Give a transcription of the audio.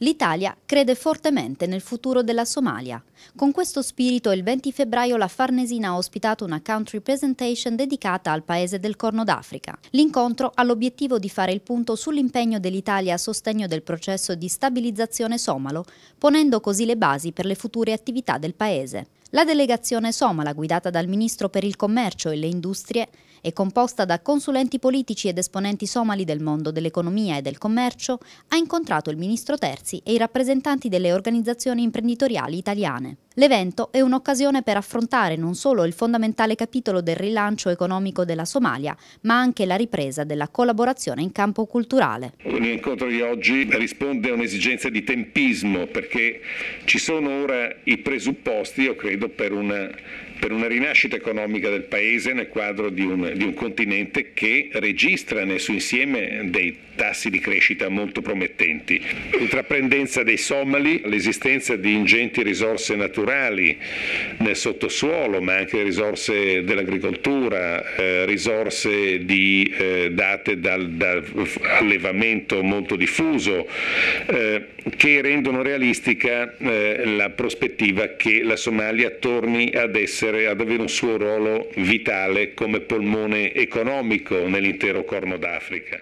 L'Italia crede fortemente nel futuro della Somalia. Con questo spirito il 20 febbraio la Farnesina ha ospitato una country presentation dedicata al paese del Corno d'Africa. L'incontro ha l'obiettivo di fare il punto sull'impegno dell'Italia a sostegno del processo di stabilizzazione somalo, ponendo così le basi per le future attività del paese. La delegazione somala, guidata dal Ministro per il Commercio e le Industrie, è composta da consulenti politici ed esponenti somali del mondo dell'economia e del commercio, ha incontrato il ministro Terzi e i rappresentanti delle organizzazioni imprenditoriali italiane. L'evento è un'occasione per affrontare non solo il fondamentale capitolo del rilancio economico della Somalia, ma anche la ripresa della collaborazione in campo culturale. L'incontro di oggi risponde a un'esigenza di tempismo perché ci sono ora i presupposti, io credo, per una, per una rinascita economica del Paese nel quadro di un, di un continente che registra nel suo insieme dei tassi di crescita molto promettenti. L'intraprendenza dei somali, l'esistenza di ingenti risorse naturali, naturali nel sottosuolo, ma anche risorse dell'agricoltura, eh, risorse di, eh, date dal, dal, allevamento molto diffuso, eh, che rendono realistica eh, la prospettiva che la Somalia torni ad, essere, ad avere un suo ruolo vitale come polmone economico nell'intero Corno d'Africa.